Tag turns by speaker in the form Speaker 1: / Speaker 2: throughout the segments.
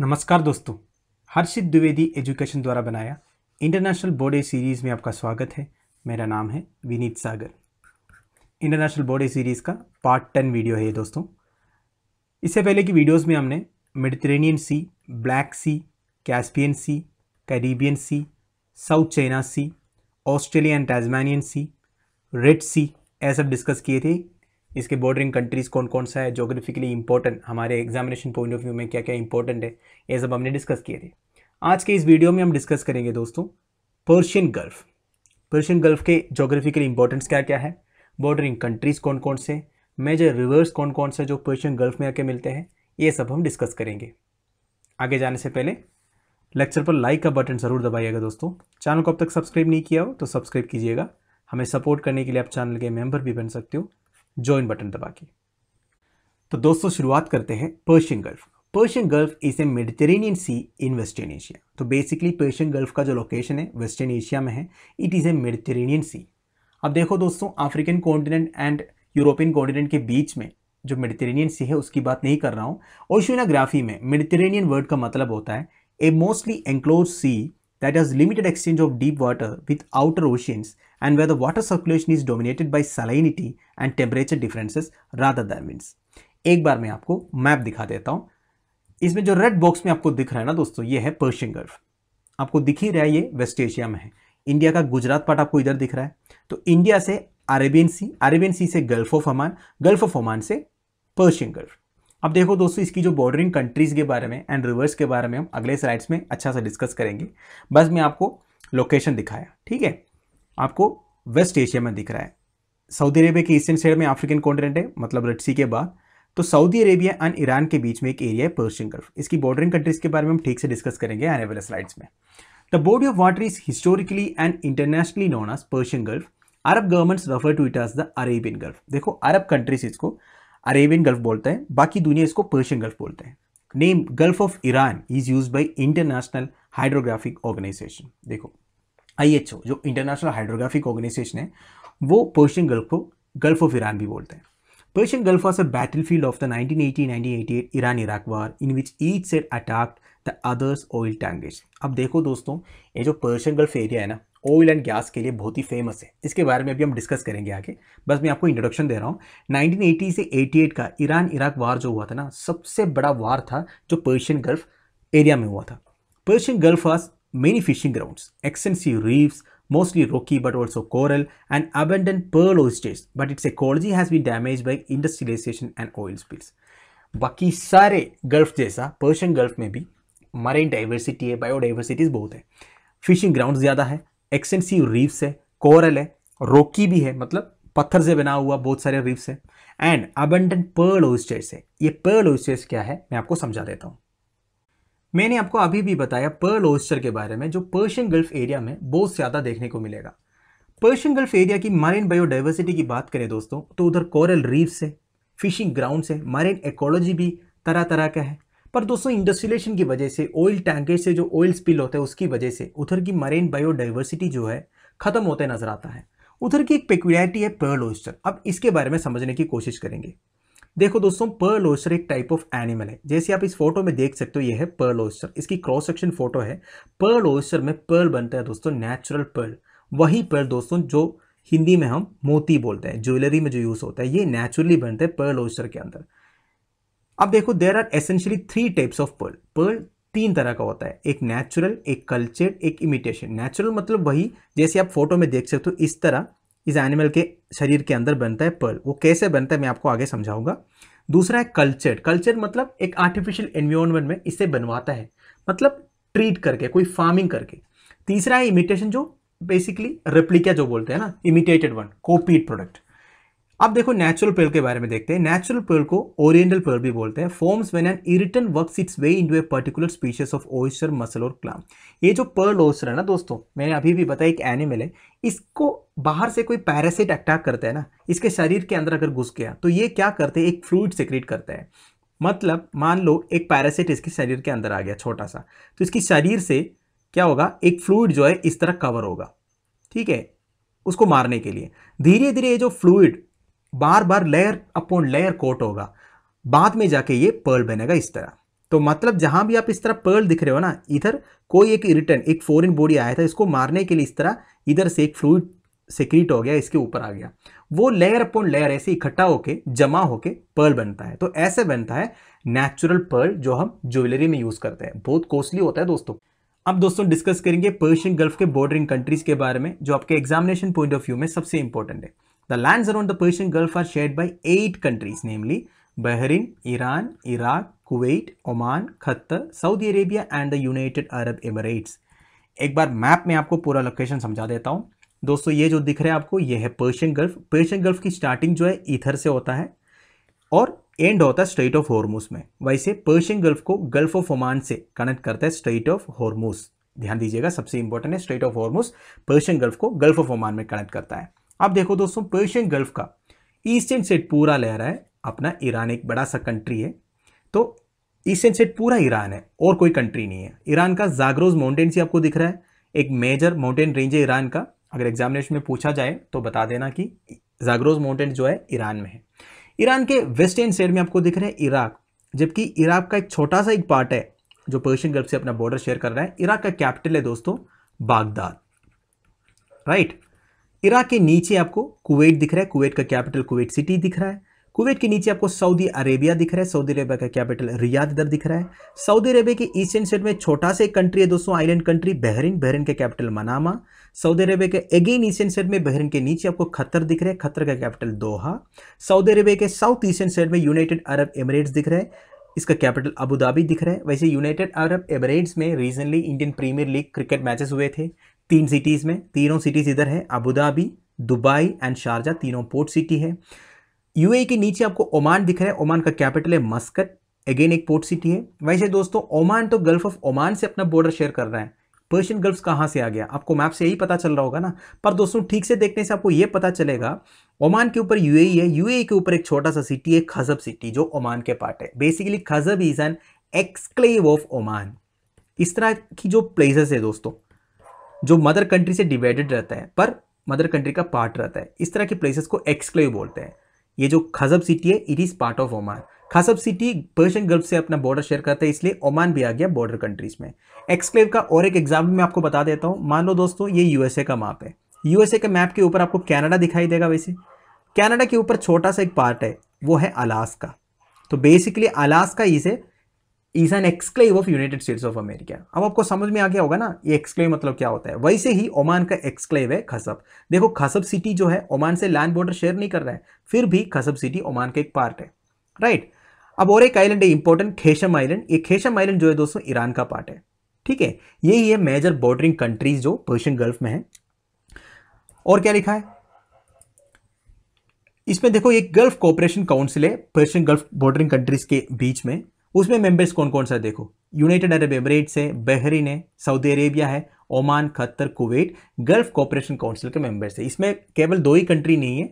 Speaker 1: नमस्कार दोस्तों हर्षित द्विवेदी एजुकेशन द्वारा बनाया इंटरनेशनल बोर्डे सीरीज़ में आपका स्वागत है मेरा नाम है Vineet Sagar international border series का पार्ट टेन वीडियो है ये दोस्तों इससे पहले की वीडियोस में हमने Mediterranean sea black sea Caspian sea Caribbean sea south China sea Australia and Tasmanian sea red sea ऐसा डिस्कस किए थे इसके बॉर्डरिंग कंट्रीज़ कौन कौन सा है जोग्राफिकली इंपॉर्टेंट हमारे एग्जामिनेशन पॉइंट ऑफ व्यू में क्या क्या इंपॉर्टेंट है ये सब हमने डिस्कस किए थे आज के इस वीडियो में हम डिस्कस करेंगे दोस्तों पर्शियन गल्फ़ पर्शियन गल्फ़ के जोग्राफिकली इंपॉर्टेंस क्या क्या है बॉर्डरिंग कंट्रीज़ कौन कौन से मेजर रिवर्स कौन कौन से जो पर्शियन गल्फ़ में आके मिलते हैं ये सब हम डिस्कस करेंगे आगे जाने से पहले लेक्चर पर लाइक का बटन ज़रूर दबाइएगा दोस्तों चैनल को अब तक सब्सक्राइब नहीं किया हो तो सब्सक्राइब कीजिएगा हमें सपोर्ट करने के लिए आप चैनल के मेंबर भी बन सकते हो ज्वाइन बटन दबा के तो दोस्तों शुरुआत करते हैं Persian gulf Persian gulf is a Mediterranean sea in western Asia तो बेसिकली पर्शियन गल्फ का जो लोकेशन है वेस्टर्न एशिया में है it is a Mediterranean sea अब देखो दोस्तों African continent and European continent के बीच में जो मेडिटेरेनियन सी है उसकी बात नहीं कर रहा हूँ ओशोनाग्राफी में मेडिटेरेनियन वर्ड का मतलब होता है a mostly enclose sea that has limited exchange of deep water with outer oceans and where the water circulation is dominated by salinity and temperature differences rather than winds. एक बार मैं आपको map दिखा देता हूँ इसमें जो रेड बॉक्स में आपको दिख रहा है ना दोस्तों ये है पर्शियन गर्फ आपको दिख ही रहा है ये वेस्ट एशिया में है इंडिया का गुजरात पार्ट आपको इधर दिख रहा है तो इंडिया से अरेबियन सी अरेबियन सी से gulf of Oman gulf of Oman से पर्शियन गल्फ अब देखो दोस्तों इसकी जो बॉर्डरिंग कंट्रीज़ के बारे में एंड रिवर्स के बारे में हम अगले स्लाइड्स में अच्छा सा डिस्कस करेंगे बस मैं आपको लोकेशन दिखाया ठीक है आपको वेस्ट एशिया में दिख रहा है सऊदी अरेबिया के ईस्टर्न साइड में अफ्रीकन कॉन्टिनेंट है मतलब रेड सी के बाद तो सऊदी अरेबिया एंड ईरान के बीच में एक एरिया है पर्शियन गल्फ इसकी बॉर्डरिंग कंट्रीज़ के बारे में हम ठीक से डिस्कस करेंगे आने वाले स्लाइड्स में the body of water is historically and internationally known as Persian gulf Arab governments refer to it as the Arabian gulf देखो अरब कंट्रीज इसको अरेबियन गल्फ बोलते हैं बाकी दुनिया इसको पर्शियन गल्फ बोलते हैं name gulf of Iran is use by international hydrographic organization देखो आई एच ओ जो इंटरनेशनल हाइड्रोग्राफिक ऑर्गेनाइजेशन है वो पर्शियन गल्फ को गल्फ ऑफ ईरान भी बोलते हैं battle field of the nineteen eighty nineteen eighty eight Iran Iraq war in which each set attacked the others oil tankers अब देखो दोस्तों ये जो पर्शियन गल्फ एरिया है ना ऑयल एंड गैस के लिए बहुत ही फेमस है इसके बारे में अभी हम डिस्कस करेंगे आगे बस मैं आपको इंट्रोडक्शन दे रहा हूँ 1980 से 88 का ईरान इराक वार जो हुआ था ना सबसे बड़ा वार था जो पर्शियन गल्फ एरिया में हुआ था Persian gulf was many fishing ground extensive reefs mostly rocky but also coral and abundant pearl oysters but its ecology has been damaged by industrialization and oil spills बाकी सारे gulf जैसा Persian gulf में भी marine diversity है biodiversities बहुत है fishing ground ज़्यादा है एक्सटेंसिव रीफ्स है कोरल है रोकी भी है मतलब पत्थर से बना हुआ बहुत सारे रीफ्स है एंड अबंडन पर्ल ओस्टर्स है ये पर्ल ओस्टर्स क्या है मैं आपको समझा देता हूँ मैंने आपको अभी भी बताया पर्ल ओस्टर के बारे में जो पर्शियन गल्फ एरिया में बहुत ज़्यादा देखने को मिलेगा पर्शियन गल्फ एरिया की मरीन बायोडाइवर्सिटी की बात करें दोस्तों तो उधर कोरल रीफ्स है फिशिंग ग्राउंड्स है मरीन एकोलॉजी भी तरह तरह का है पर दोस्तों इंडस्ट्रियलेशन की वजह से ऑयल टैंकर से जो ऑयल स्पिल होता है उसकी वजह से उधर की मरीन बायोडाइवर्सिटी जो है खत्म होते नजर आता है उधर की एक पेक्यूलरिटी है पर्ल ओस्टर अब इसके बारे में समझने की कोशिश करेंगे देखो दोस्तों पर्ल ओस्टर एक टाइप ऑफ एनिमल है जैसे आप इस फोटो में देख सकते हो यह है पर्ल ओस्टर इसकी क्रॉस सेक्शन फोटो है पर्ल ओस्टर में पर्ल बनता है दोस्तों नेचुरल पर्ल वही पर्ल दोस्तों जो हिंदी में हम मोती बोलते हैं ज्वेलरी में जो यूज़ होता है ये नेचुरली बनते हैं पर्ल ओस्टर के अंदर अब देखो there are essentially three types of pearl pearl तीन तरह का होता है एक नेचुरल एक कल्चर्ड एक इमिटेशन नेचुरल मतलब वही जैसे आप फोटो में देख सकते हो इस तरह इस एनिमल के शरीर के अंदर बनता है पर्ल वो कैसे बनता है मैं आपको आगे समझाऊंगा दूसरा है कल्चर्ड कल्चर मतलब एक आर्टिफिशियल एनवायरमेंट में इसे बनवाता है मतलब ट्रीट करके कोई फार्मिंग करके तीसरा है इमिटेशन जो बेसिकली रेप्लिका जो बोलते हैं ना इमिटेटेड वन कॉपीड प्रोडक्ट अब देखो नेचुरल पेल के बारे में देखते हैं नेचुरल पेल को ओरिएंटल पेल भी बोलते हैं forms when an irritant work its way to a particular species of oyster mussel और क्लाम ये जो पर्ल ओस्टर है ना दोस्तों मैंने अभी भी बताया एक एनिमल है इसको बाहर से कोई पैरासिट अटैक करता है ना इसके शरीर के अंदर अगर घुस गया तो ये क्या करते हैं एक फ्लूड सिक्रीट करता है मतलब मान लो एक पैरासिट इसके शरीर के अंदर आ गया छोटा सा तो इसकी शरीर से क्या होगा एक फ्लूड जो है इस तरह कवर होगा ठीक है उसको मारने के लिए धीरे धीरे ये जो फ्लूड बार बार लेयर अपॉन लेयर कोट होगा बाद में जाके ये पर्ल बनेगा इस तरह तो मतलब जहां भी आप इस तरह पर्ल दिख रहे हो ना इधर कोई एक रिटर्न एक फॉरिन बॉडी आया था इसको मारने के लिए इस तरह इधर से एक फ्लूड सिक्रीट हो गया इसके ऊपर आ गया वो लेयर अपॉन लेयर ऐसे इकट्ठा होके जमा होके पर्ल बनता है तो ऐसे बनता है नेचुरल पर्ल जो हम ज्वेलरी में यूज करते हैं बहुत कॉस्टली होता है दोस्तों अब दोस्तों डिस्कस करेंगे पर्शियन गल्फ के बॉर्डरिंग कंट्रीज के बारे में जो आपके एग्जामिनेशन पॉइंट ऑफ व्यू में सबसे इंपॉर्टेंट है The lands around the Persian Gulf are shared by eight countries, namely Bahrain, Iran, Iraq, Kuwait, Oman, Qatar, Saudi Arabia and the United Arab Emirates. एक बार map में आपको पूरा location समझा देता हूँ दोस्तों ये जो दिख रहा है आपको ये है पर्शियन गल्फ पर्शियन गल्फ की स्टार्टिंग जो है इथर से होता है और एंड होता है स्ट्रेट ऑफ हॉर्मूस में वैसे पर्शियन गल्फ को गल्फ ऑफ ओमान से कनेक्ट करता है स्ट्रेट ऑफ हॉर्मूस ध्यान दीजिएगा सबसे इंपॉर्टेंट है strait of Hormuz Persian gulf को गल्फ ऑफ ओमान में कनेक्ट करता है अब देखो दोस्तों पर्शियन गल्फ का ईस्टर्न सेट पूरा लहरा है अपना ईरान एक बड़ा सा कंट्री है तो ईस्टर्न सेट पूरा ईरान है और कोई कंट्री नहीं है ईरान का जागरोज माउंटेन से आपको दिख रहा है एक मेजर माउंटेन रेंज है ईरान का अगर एग्जामिनेशन में पूछा जाए तो बता देना कि जागरोज माउंटेन जो है ईरान में है ईरान के वेस्टर्न साइड में आपको दिख रहा है इराक जबकि इराक का एक छोटा सा एक पार्ट है जो पर्शियन गल्फ से अपना बॉर्डर शेयर कर रहा है इराक का कैपिटल है दोस्तों बागदाद राइट इराक के नीचे आपको कुवैत दिख रहा है कुवैत का कैपिटल कुवैत सिटी दिख रहा है कुवैत के नीचे आपको सऊदी अरेबिया दिख रहा है सऊदी अरेबिया का कैपिटल रियाद इधर दिख रहा है सऊदी अरेबिया के ईस्टर्न साइड में छोटा सा एक कंट्री है दोस्तों आइलैंड कंट्री बहरीन बहरीन का कैपिटल मनामा सऊदी अरेबिया के अगेन ईस्टर्न साइड में बहरीन के नीचे आपको खतर दिख रहा है खतर का कैपिटल दोहा सऊदी अरेबिया के साउथ ईस्टर्न साइड में यूनाइटेड अरब एमिरेट्स दिख रहे हैं इसका कैपिटल अबू धाबी दिख रहा है वैसे यूनाइटेड अरब एमिरेट्स में recently Indian premier league cricket matches हुए थे तीन सिटीज़ में तीनों सिटीज़ इधर है अबूधाबी दुबई एंड शारजा तीनों पोर्ट सिटी है यूएई के नीचे आपको ओमान दिख रहा है ओमान का कैपिटल है मस्कट अगेन एक पोर्ट सिटी है वैसे दोस्तों ओमान तो गल्फ ऑफ ओमान से अपना बॉर्डर शेयर कर रहा है पर्शियन गल्फ कहाँ से आ गया आपको मैप से यही पता चल रहा होगा ना पर दोस्तों ठीक से देखने से आपको ये पता चलेगा ओमान के ऊपर यूएई e है यूएई e के ऊपर एक छोटा सा सिटी है खजब सिटी जो ओमान के पार्ट है basically Khasab is an exclave of Oman इस तरह की जो प्लेसेस है दोस्तों जो मदर कंट्री से डिवाइडेड रहता है पर मदर कंट्री का पार्ट रहता है इस तरह के प्लेसेस को एक्सक्लेव बोलते हैं ये जो खजब सिटी है it is part of Oman Khasab city Persian gulf से अपना बॉर्डर शेयर करता है इसलिए ओमान भी आ गया बॉर्डर कंट्रीज में एक्सक्लेव का और एक एग्जाम्पल मैं आपको बता देता हूँ मान लो दोस्तों ये यूएसए का मैप है यूएसए के मैप के ऊपर आपको कैनेडा दिखाई देगा वैसे कैनेडा के ऊपर छोटा सा एक पार्ट है वो है अलास्का तो basically Alaska is a is an exclave of United States of America अब आपको समझ में आ गया होगा ना ये एक्सक्लेव मतलब क्या होता है वैसे ही ओमान का एक्सक्लेव है खसब देखो खसब सिटी जो है ओमान से लैंड बॉर्डर शेयर नहीं कर रहा है फिर भी खसब सिटी ओमान का एक पार्ट है राइट अब और एक आइलैंड है इंपॉर्टेंट खेशम आइलैंड ये खेशम आइलैंड जो है दोस्तों ईरान का पार्ट है ठीक है यही है मेजर बॉर्डरिंग कंट्रीज जो पर्शियन गल्फ में है और क्या लिखा है इसमें देखो एक गल्फ कॉपरेशन काउंसिल है पर्शियन गल्फ बॉर्डरिंग कंट्रीज के बीच में उसमें मेंबर्स कौन कौन सा देखो यूनाइटेड अरब एमरेट्स है बहरीन है सऊदी अरेबिया है Oman Qatar Kuwait gulf cooperation council के मेंबर्स है इसमें केवल दो ही कंट्री नहीं है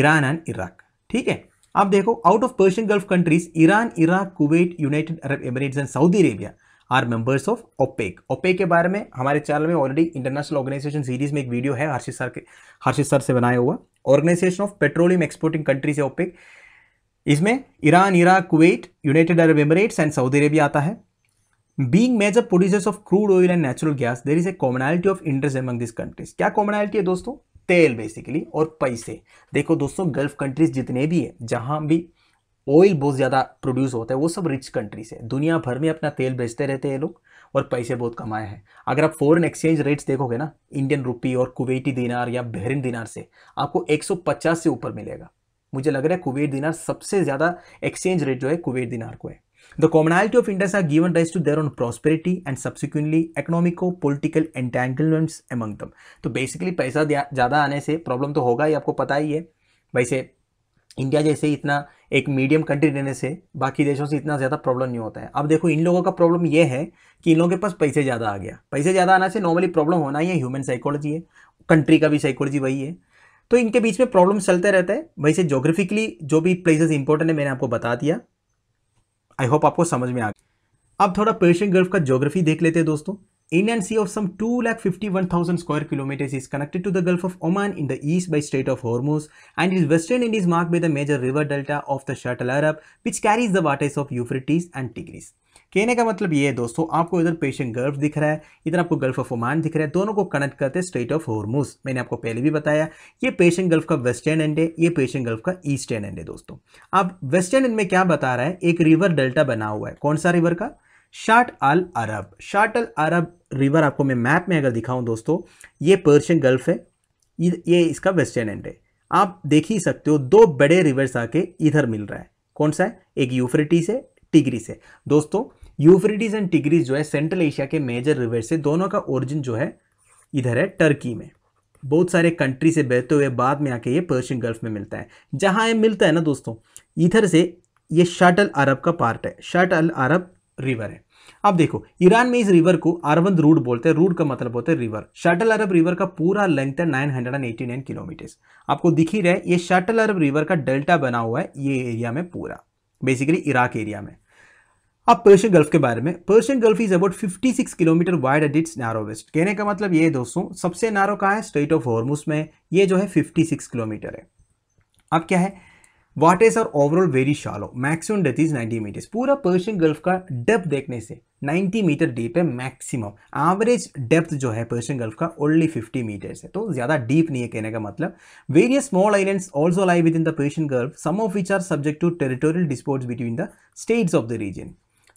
Speaker 1: ईरान एंड इराक ठीक है आप देखो out of Persian gulf countries Iran Iraq Kuwait United Arab Emirates and Saudi Arabia are members of OPEC OPEC के बारे में हमारे चैनल में ऑलरेडी इंटरनेशनल ऑर्गेनाइजेशन सीरीज में एक वीडियो है हर्षित सर के हर्षित सर से बनाया हुआ organization of petroleum exporting countries है ओपेक इसमें Iran Iraq Kuwait United Arab Emirates and Saudi Arabia आता है being major producers of crude oil and natural gas there is a commonality of interest among this countries क्या commonality है दोस्तों तेल basically और पैसे देखो दोस्तों गल्फ कंट्रीज जितने भी है जहाँ भी ऑयल बहुत ज़्यादा प्रोड्यूस होता है वो सब रिच कंट्रीज है दुनिया भर में अपना तेल बेचते रहते हैं लोग और पैसे बहुत कमाए हैं अगर आप फॉरेन एक्सचेंज रेट्स देखोगे ना इंडियन रुपी और कुवैती दिनार या बहरीन दिनार से आपको 150 से ऊपर मिलेगा मुझे लग रहा है कुवैत दिनार सबसे ज़्यादा एक्सचेंज रेट जो है कुवैत दिनार को है the commonality of India are given rise to there on prosperity and subsequently economico political entanglements among them तो बेसिकली पैसा ज़्यादा आने से प्रॉब्लम तो होगा ही आपको पता ही है वैसे इंडिया जैसे इतना एक मीडियम कंट्री रहने से बाकी देशों से इतना ज़्यादा प्रॉब्लम नहीं होता है अब देखो इन लोगों का प्रॉब्लम ये है कि इन लोगों के पास पैसे ज़्यादा आ गया पैसे ज़्यादा आना से नॉर्मली प्रॉब्लम होना ही है ह्यूमन साइकोलॉजी है कंट्री का भी साइकोलॉजी वही है तो इनके बीच में प्रॉब्लम चलते रहते हैं वैसे जोग्राफिकली जो भी प्लेसेस इंपॉर्टेंट है मैंने आपको बता दिया आई होप आपको समझ में आ गया अब थोड़ा पर्शियन गल्फ का जोग्राफी देख लेते हैं दोस्तों In and sea of some 2,51,000 square kilometers is connected to the Gulf of Oman in the east by Strait of Hormuz and its western end is marked by the major river delta of the Shatt al-Arab which carries the waters of Euphrates and Tigris. कहने का मतलब ये है दोस्तों आपको इधर patient gulf दिख रहा है इधर आपको गल्फ ऑफ ओमान दिख रहा है दोनों को कनेक्ट करते हैं स्टेट ऑफ हॉर्मूस मैंने आपको पहले भी बताया ये पेशेंट गल्फ का वेस्टर्न एंड है ये पेशेंट गल्फ का ईस्टर्न एंड है दोस्तों अब वेस्टर्न एंड में क्या बता रहा है एक रिवर डेल्टा बना हुआ है कौन सा रिवर का शाट अल अरब शाट अल अरब रिवर आपको मैं मैप में अगर दिखाऊं दोस्तों ये पर्शियन गल्फ है ये इसका वेस्टर्न एंड है आप देख ही सकते हो दो बड़े रिवर्स आके इधर मिल रहा है कौन सा है एक यूफ्रेटिस है टिग्रिस है दोस्तों यूफ्रेटिस एंड टिग्रिस जो है सेंट्रल एशिया के मेजर रिवर्स से दोनों का ओरिजिन जो है इधर है टर्की में बहुत सारे कंट्री से बहते हुए बाद में आके ये पर्शियन गल्फ में मिलता है जहाँ ये मिलता है ना दोस्तों इधर से ये अल अरब का पार्ट है अल अरब रिवर है अब देखो ईरान में इस रिवर को अरबंद रूड बोलते हैं रूड का मतलब होता है रिवर शटल अरब रिवर का पूरा लेंथ है 989 किलोमीटर्स आपको दिख ही रहा ये शटल अरब रिवर का डेल्टा बना हुआ है ये एरिया में पूरा बेसिकली इराक एरिया में अब पर्शियन गल्फ के बारे में Persian gulf is about 56 kilometre wide at its west कहने का मतलब ये दोस्तों सबसे नारो कहाँ है स्ट्रेट ऑफ हॉर्मुस में ये जो है 56 किलोमीटर है अब क्या है is are overall very shallow maximum डेथ इज 90 मीटर्स पूरा पर्शियन गल्फ का डेप्थ देखने से 90 मीटर डीप है मैक्सिमम एवरेज डेप्थ जो है पर्शियन गल्फ का ओनली 50 मीटर्स है तो ज़्यादा डीप नहीं है कहने का मतलब various small islands also lie within the Persian gulf some of which are subject to territorial disputes between the states of the region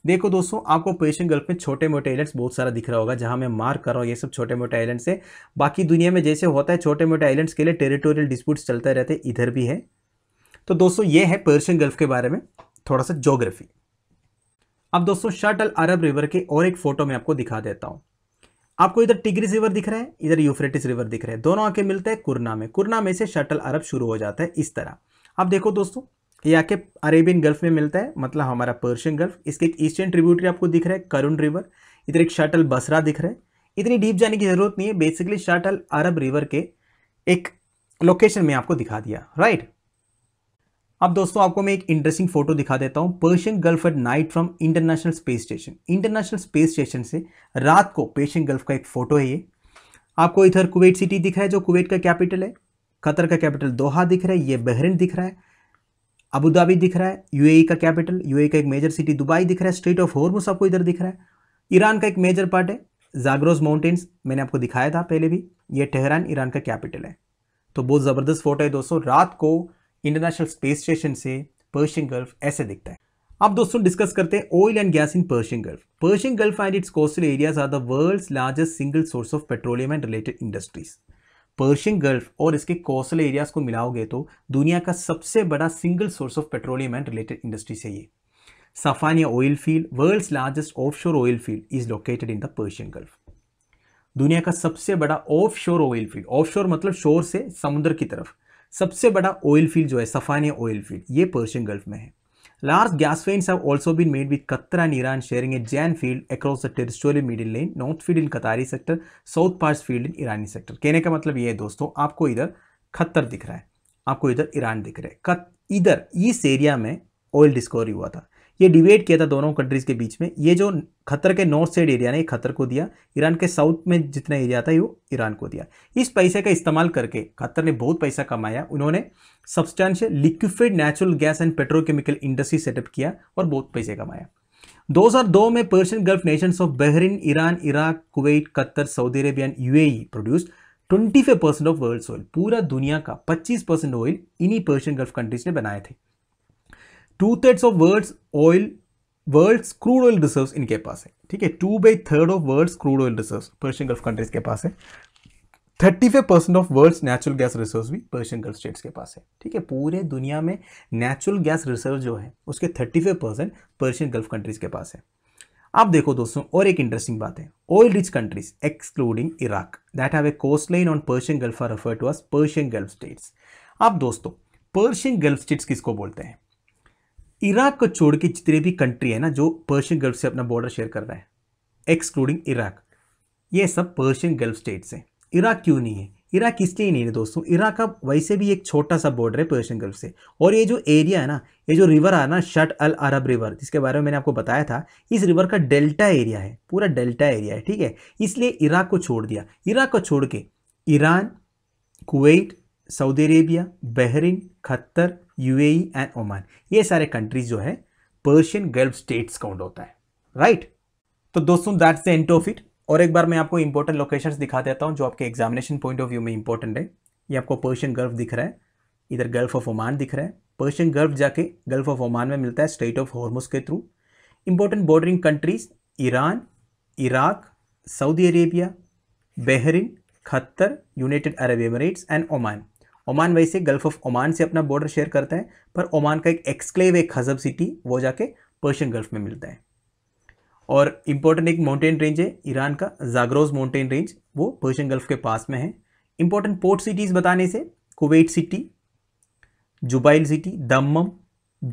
Speaker 1: देखो दोस्तों आपको पर्शियन गल्फ में छोटे मोटे आइलैंड्स बहुत सारा दिख रहा होगा जहां मैं मार्क कर रहा हूँ ये सब छोटे मोटे आइलैंड्स है बाकी दुनिया में जैसे होता है छोटे मोटे आइलैंड्स के लिए टेरिटोरियल डिस्प्यूट्स चलते रहते इधर भी है तो दोस्तों ये है पर्शियन गल्फ के बारे में थोड़ा सा जोग्राफी अब दोस्तों शटल अरब रिवर के और एक फ़ोटो में आपको दिखा देता हूँ आपको इधर टिग्रिस रिवर दिख रहा है इधर यूफ्रेटिस रिवर दिख रहा है दोनों आके मिलते हैं कुरना में कुरना में से शटल अरब शुरू हो जाता है इस तरह अब देखो दोस्तों ये आके अरेबियन गल्फ में मिलता है मतलब हमारा पर्शियन गल्फ इसके एक ईस्टर्न ट्रिब्यूटरी आपको दिख रहा है करुण रिवर इधर एक शटल बसरा दिख रहा है इतनी डीप जाने की ज़रूरत नहीं है बेसिकली शटल अरब रिवर के एक लोकेशन में आपको दिखा दिया राइट अब दोस्तों आपको मैं एक इंटरेस्टिंग फोटो दिखा देता हूँ Persian gulf at night from international space station international space station से रात को पर्शियन गल्फ का एक फोटो है ये आपको इधर कुवैत सिटी दिख रहा है जो कुवैत का कैपिटल है कतर का कैपिटल दोहा दिख रहा है ये बहरीन दिख रहा है अबूधाबी दिख रहा है यूएई e का कैपिटल यूएई e का एक मेजर सिटी दुबई दिख रहा है स्टेट ऑफ होरमुस आपको इधर दिख रहा है ईरान का एक मेजर पार्ट है जागरोज माउंटेन्स मैंने आपको दिखाया था पहले भी ये टेहरान ईरान का कैपिटल है तो बहुत ज़बरदस्त फोटो है दोस्तों रात को इंटरनेशनल स्पेस स्टेशन से पर्शियन गल्फ ऐसे दिखता है अब दोस्तों डिस्कस करते हैं oil and gas in Persian gulf Persian gulf and its coastal areas are the world's largest single source of petroleum and related industries Persian gulf और इसके कोस्टल एरियाज को मिलाओगे तो दुनिया का सबसे बड़ा single source of petroleum and related industries है ये Safaniya oil field world's largest offshore oil field is located in the Persian gulf दुनिया का सबसे बड़ा ऑफ शोर ऑयल फील्ड ऑफ मतलब शोर से समुद्र की तरफ सबसे बड़ा ऑयल फील्ड जो है सफानिया ऑयल फील्ड ये पर्शियन गल्फ में है large gas finds have also been made with and Iran sharing a giant field across the territorial middle lane north field in Qatari sector south part field in Irani sector कहने का मतलब ये है दोस्तों आपको इधर खत्तर दिख रहा है आपको इधर ईरान दिख रहा है इधर इस एरिया में ऑयल डिस्कवरी हुआ था ये डिबेट किया था दोनों कंट्रीज़ के बीच में ये जो खतर के नॉर्थ साइड एरिया ने ये खतर को दिया ईरान के साउथ में जितना एरिया था ये वो ईरान को दिया इस पैसे का इस्तेमाल करके खतर ने बहुत पैसा कमाया उन्होंने substantial liquefied natural gas and petrochemical industry setup किया और बहुत पैसे कमाया 2002 में Persian gulf nations of Bahrain Iran Iraq Kuwait Qatar Saudi Arabia and U produced 25 percent of world oil पूरा दुनिया का 25 परसेंट ऑयल इन्हीं पर्शियन गल्फ कंट्रीज ने बनाए थे two thirds of world's oil world's crude oil reserve इनके पास है ठीक है two by third of world's crude oil reserve Persian gulf countries के पास है thirty five percent of world's natural gas reserve भी पर्शियन गल्फ स्टेट्स के पास है ठीक है पूरे दुनिया में नेचुरल गैस रिसर्व जो है उसके thirty five percent Persian gulf countries के पास है आप देखो दोस्तों और एक इंटरेस्टिंग बात है oil rich countries excluding Iraq that have a coast line on Persian Gulf are refer to us Persian Gulf states अब दोस्तों पर्शियन गल्फ स्टेट्स किसको बोलते हैं इराक को छोड़ के जितने भी कंट्री है ना जो पर्शियन गल्फ से अपना बॉर्डर शेयर कर रहा है एक्सक्लूडिंग इराक ये सब पर्शियन गल्फ स्टेट्स हैं इराक क्यों नहीं है इराक इसलिए नहीं है दोस्तों इराक का वैसे भी एक छोटा सा बॉर्डर है पर्शियन गल्फ से और ये जो एरिया है ना ये जो रिवर है ना शट अल अरब रिवर जिसके बारे में मैंने आपको बताया था इस रिवर का डेल्टा एरिया है पूरा डेल्टा एरिया है ठीक है इसलिए इराक को छोड़ दिया इराक को छोड़ के Iran Kuwait Saudi Arabia Bahrain Qatar UAE and Oman ये सारे कंट्रीज जो है पर्शियन गल्फ स्टेट्स काउंट होता है राइट तो दोस्तों that's the end of it और एक बार मैं आपको इंपॉर्टेंट लोकेशंस दिखा देता हूँ जो आपके एग्जामिनेशन पॉइंट ऑफ व्यू में इंपॉर्टेंट है ये आपको पर्शियन गल्फ दिख रहा है इधर गल्फ ऑफ ओमान दिख रहा है पर्शियन गल्फ जाके गल्फ ऑफ ओमान में मिलता है स्टेट ऑफ हॉर्मोस के through important bordering countries Iran Iraq Saudi Arabia Bahrain Qatar United Arab Emirates and Oman Oman वैसे गल्फ ऑफ ओमान से अपना बॉर्डर शेयर करता है पर ओमान का एक एक्सक्लेव एक हजब सिटी वो जाके पर्शियन गल्फ में मिलता है और इम्पोर्टेंट एक माउंटेन रेंज है ईरान का जागरोज माउंटेन रेंज वो पर्शियन गल्फ के पास में है इंपॉर्टेंट पोर्ट सिटीज़ बताने से Kuwait City Jubail city Dammam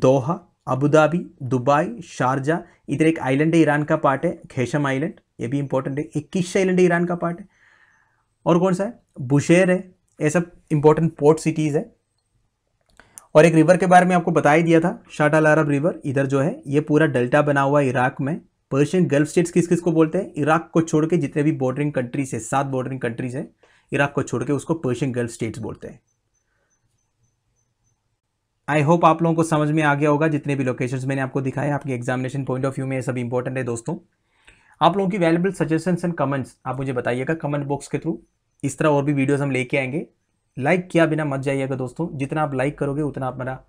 Speaker 1: Doha Abu Dhabi Dubai Sharjah इधर एक आइलैंड है ईरान का पार्ट है खेशम आइलैंड ये भी इंपॉर्टेंट है एक किश आइलैंड है ईरान का पार्ट है और कौन सा है बुशेर है ये सब इंपॉर्टेंट पोर्ट सिटीज़ है और एक रिवर के बारे में आपको बता ही दिया था शाट अल अरब रिवर इधर जो है ये पूरा डेल्टा बना हुआ है इराक में पर्शियन गल्फ स्टेट्स किस किस को बोलते हैं इराक को छोड़ के जितने भी बॉर्डरिंग कंट्रीज है सात बॉर्डरिंग कंट्रीज है इराक को छोड़ के उसको पर्शियन गल्फ स्टेट्स बोलते हैं आई होप आप लोगों को समझ में आ गया होगा जितने भी लोकेशंस मैंने आपको दिखाए आपके एग्जामिनेशन पॉइंट ऑफ व्यू में ये सब इंपॉर्टेंट है दोस्तों आप लोगों की वैल्यूबल सजेशंस एंड कमेंट्स आप मुझे बताइएगा कमेंट बॉक्स के थ्रू इस तरह और भी वीडियोस हम लेके आएंगे लाइक किया बिना मत जाइएगा दोस्तों जितना आप लाइक करोगे उतना मेरा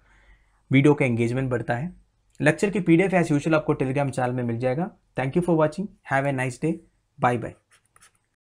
Speaker 1: वीडियो का एंगेजमेंट बढ़ता है लेक्चर की पीडीएफ एज यूजुअल आपको टेलीग्राम चैनल में मिल जाएगा thank you for watching have a nice day bye bye